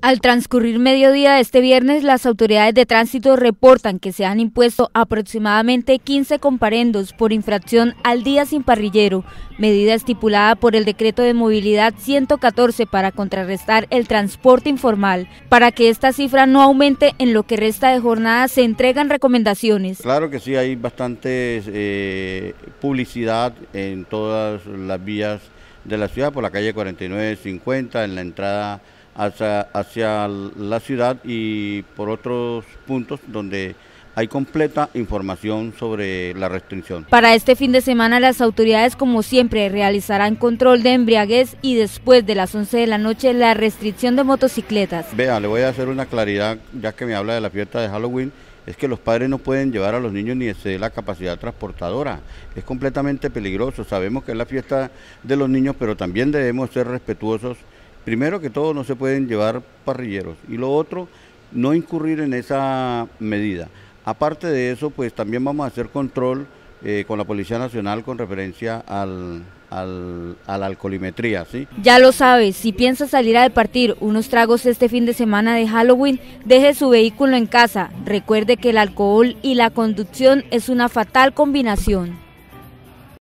Al transcurrir mediodía de este viernes, las autoridades de tránsito reportan que se han impuesto aproximadamente 15 comparendos por infracción al día sin parrillero, medida estipulada por el decreto de movilidad 114 para contrarrestar el transporte informal. Para que esta cifra no aumente en lo que resta de jornada, se entregan recomendaciones. Claro que sí, hay bastante eh, publicidad en todas las vías de la ciudad, por la calle 49, 50, en la entrada hacia, hacia la ciudad y por otros puntos donde hay completa información sobre la restricción. Para este fin de semana las autoridades como siempre realizarán control de embriaguez y después de las 11 de la noche la restricción de motocicletas. Vea, le voy a hacer una claridad ya que me habla de la fiesta de Halloween. Es que los padres no pueden llevar a los niños ni exceder la capacidad transportadora. Es completamente peligroso. Sabemos que es la fiesta de los niños, pero también debemos ser respetuosos primero que todo no se pueden llevar parrilleros y lo otro, no incurrir en esa medida. Aparte de eso, pues también vamos a hacer control eh, con la Policía Nacional con referencia al, al, a la alcoholimetría. Ya lo sabes, si piensa salir a departir unos tragos este fin de semana de Halloween, deje su vehículo en casa. Recuerde que el alcohol y la conducción es una fatal combinación.